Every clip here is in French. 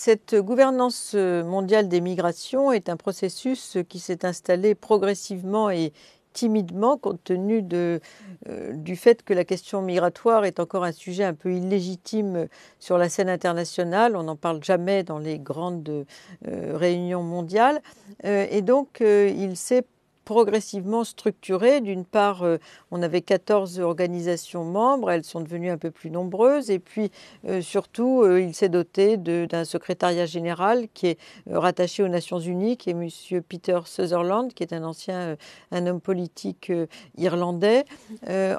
Cette gouvernance euh, mondiale des migrations est un processus euh, qui s'est installé progressivement et timidement compte tenu euh, du fait que la question migratoire est encore un sujet un peu illégitime sur la scène internationale. On n'en parle jamais dans les grandes réunions mondiales. et donc, il s'est progressivement structuré D'une part, euh, on avait 14 organisations membres, elles sont devenues un peu plus nombreuses. Et puis, euh, surtout, euh, il s'est doté d'un secrétariat général qui est rattaché aux Nations Unies, qui est M. Peter Sutherland, qui est un ancien un homme politique irlandais.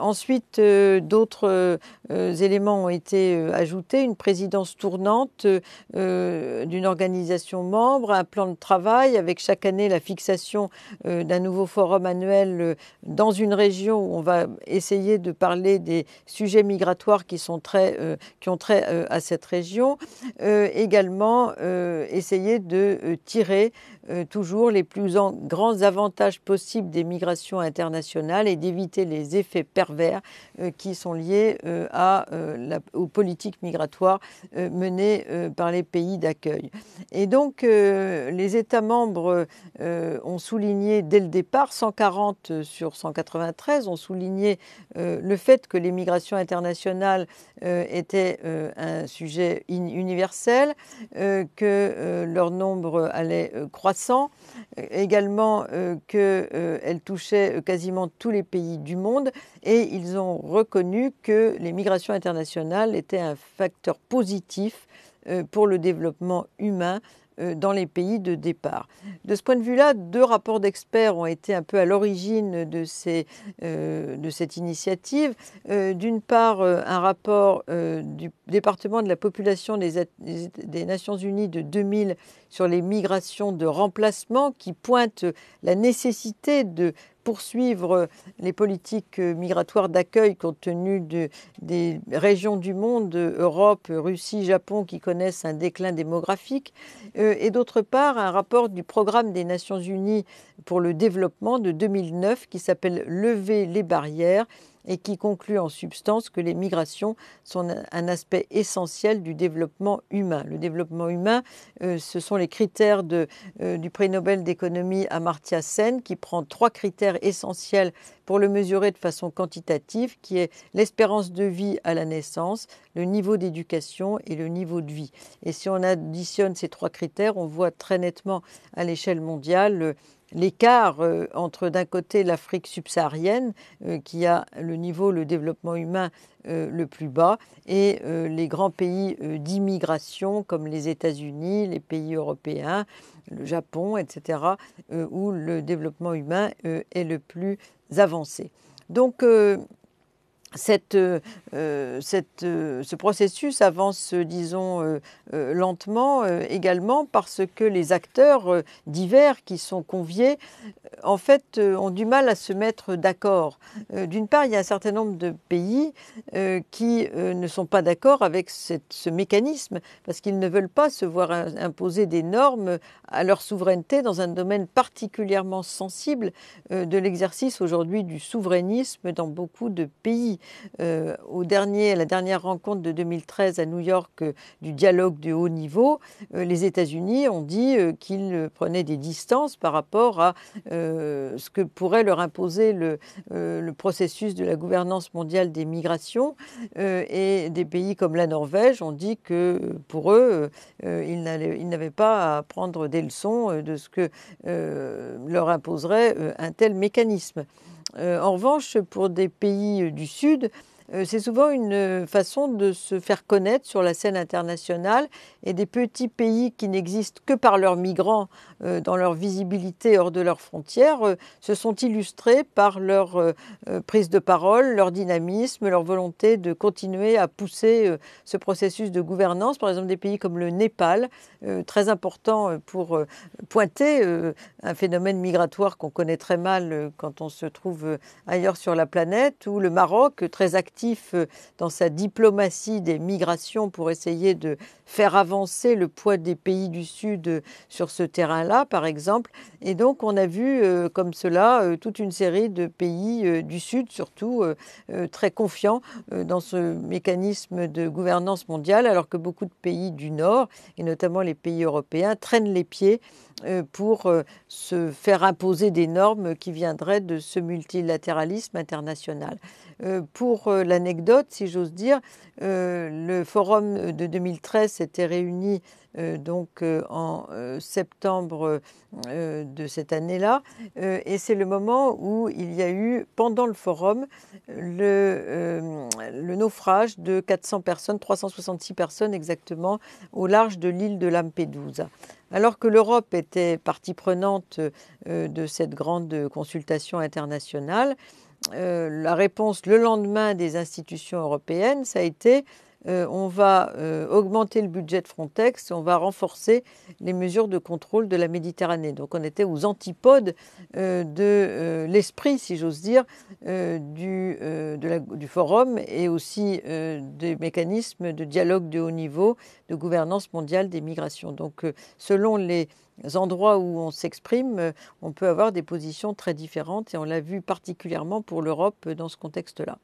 ensuite, d'autres éléments ont été ajoutés, une présidence tournante d'une organisation membre, un plan de travail avec chaque année la fixation d'un nouveau forum annuel euh, dans une région où on va essayer de parler des sujets migratoires qui, sont très, euh, qui ont trait euh, à cette région. également, essayer de tirer toujours les plus grands avantages possibles des migrations internationales et d'éviter les effets pervers qui sont liés à, la, aux politiques migratoires menées par les pays d'accueil. Et donc, les États membres ont souligné dès le départ par 140 euh, sur 193 ont souligné euh, le fait que les migrations internationales euh, étaient un sujet universel, que leur nombre allait croissant, également qu'elles touchaient quasiment tous les pays du monde et ils ont reconnu que les migrations internationales étaient un facteur positif pour le développement humain euh, dans les pays de départ. De ce point de vue-là, deux rapports d'experts ont été un peu à l'origine de, euh, cette initiative. Euh, d'une part, un rapport du département de la population des, des Nations Unies de 2000 sur les migrations de remplacement qui pointe la nécessité de poursuivre euh, les politiques euh, migratoires d'accueil compte tenu des régions du monde, euh, Europe, Russie, Japon, qui connaissent un déclin démographique, et d'autre part un rapport du programme des Nations Unies pour le développement de 2009 qui s'appelle Lever les barrières et qui conclut en substance que les migrations sont un aspect essentiel du développement humain. Le développement humain, euh, ce sont les critères euh, du prix Nobel d'économie Amartya Sen qui prend trois critères essentiels pour le mesurer de façon quantitative, qui est l'espérance de vie à la naissance, le niveau d'éducation et le niveau de vie. Et si on additionne ces trois critères, on voit très nettement à l'échelle mondiale l'écart euh, entre d'un côté l'Afrique subsaharienne, euh, qui a le niveau, le développement humain euh, le plus bas, et les grands pays d'immigration comme les États-Unis, les pays européens, le Japon, etc., où le développement humain est le plus avancé. Donc euh, euh, euh, ce processus avance, disons, lentement également parce que les acteurs divers qui sont conviés en fait, euh, ont du mal à se mettre d'accord. Euh, d'une part, il y a un certain nombre de pays euh, qui ne sont pas d'accord avec ce mécanisme parce qu'ils ne veulent pas se voir imposer des normes à leur souveraineté dans un domaine particulièrement sensible de l'exercice aujourd'hui du souverainisme dans beaucoup de pays. Au dernier, la dernière rencontre de 2013 à New York du dialogue de haut niveau, les États-Unis ont dit qu'ils prenaient des distances par rapport à euh, ce que pourrait leur imposer euh, le, processus de la gouvernance mondiale des migrations. Euh, et des pays comme la Norvège ont dit que pour eux, ils n'avaient pas à prendre des leçons de ce que leur imposerait un tel mécanisme. en revanche, pour des pays du Sud, euh, c'est souvent une euh, façon de se faire connaître sur la scène internationale et des petits pays qui n'existent que par leurs migrants euh, dans leur visibilité hors de leurs frontières se sont illustrés par leur prise de parole, leur dynamisme, leur volonté de continuer à pousser ce processus de gouvernance. Par exemple, des pays comme le Népal, très important pour pointer un phénomène migratoire qu'on connaît très mal quand on se trouve ailleurs sur la planète, ou le Maroc, très actif euh, dans sa diplomatie des migrations pour essayer de faire avancer le poids des pays du Sud euh, sur ce terrain-là, par exemple. Et donc, on a vu euh, comme cela toute une série de pays du Sud, surtout très confiants dans ce mécanisme de gouvernance mondiale, alors que beaucoup de pays du Nord, et notamment les pays européens, traînent les pieds pour se faire imposer des normes qui viendraient de ce multilatéralisme international. Pour l'anecdote, si j'ose dire, euh, le forum euh, de 2013 s'était réuni euh, donc en septembre de cette année-là, et c'est le moment où il y a eu, pendant le forum, le, le naufrage de 400 personnes, 366 personnes exactement, au large de l'île de Lampedusa. Alors que l'Europe était partie prenante de cette grande consultation internationale, euh, la réponse le lendemain des institutions européennes, ça a été euh, on va euh, augmenter le budget de Frontex, on va renforcer les mesures de contrôle de la Méditerranée. Donc on était aux antipodes euh, de l'esprit, si j'ose dire, du, forum et aussi des mécanismes de dialogue de haut niveau, de gouvernance mondiale des migrations. Donc selon les endroits où on s'exprime, on peut avoir des positions très différentes et on l'a vu particulièrement pour l'Europe dans ce contexte-là.